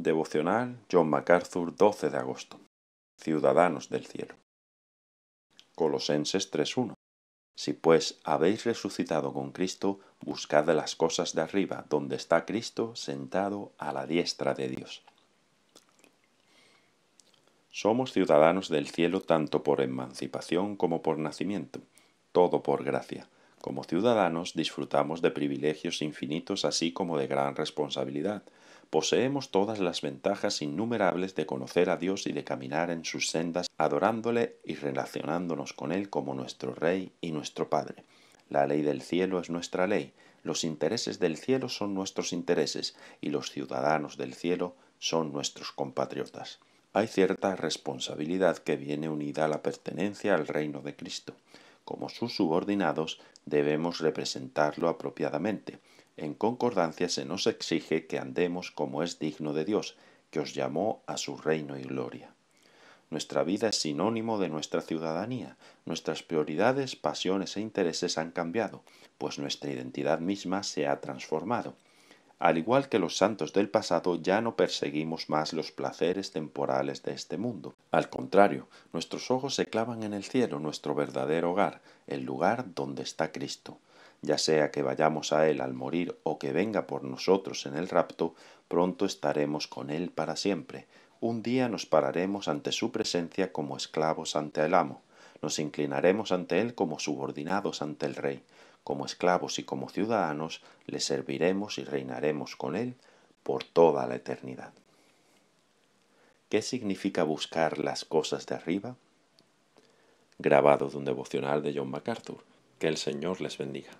Devocional John MacArthur, 12 de agosto. Ciudadanos del cielo. Colosenses 3.1. Si pues habéis resucitado con Cristo, buscad las cosas de arriba, donde está Cristo sentado a la diestra de Dios. Somos ciudadanos del cielo tanto por emancipación como por nacimiento, todo por gracia como ciudadanos disfrutamos de privilegios infinitos así como de gran responsabilidad. Poseemos todas las ventajas innumerables de conocer a Dios y de caminar en sus sendas, adorándole y relacionándonos con Él como nuestro Rey y nuestro Padre. La ley del cielo es nuestra ley, los intereses del cielo son nuestros intereses y los ciudadanos del cielo son nuestros compatriotas. Hay cierta responsabilidad que viene unida a la pertenencia al reino de Cristo como sus subordinados, debemos representarlo apropiadamente. En concordancia se nos exige que andemos como es digno de Dios, que os llamó a su reino y gloria. Nuestra vida es sinónimo de nuestra ciudadanía. Nuestras prioridades, pasiones e intereses han cambiado, pues nuestra identidad misma se ha transformado. Al igual que los santos del pasado, ya no perseguimos más los placeres temporales de este mundo. Al contrario, nuestros ojos se clavan en el cielo, nuestro verdadero hogar, el lugar donde está Cristo. Ya sea que vayamos a Él al morir o que venga por nosotros en el rapto, pronto estaremos con Él para siempre. Un día nos pararemos ante su presencia como esclavos ante el amo nos inclinaremos ante Él como subordinados ante el Rey, como esclavos y como ciudadanos, le serviremos y reinaremos con Él por toda la eternidad. ¿Qué significa buscar las cosas de arriba? Grabado de un devocional de John MacArthur. Que el Señor les bendiga.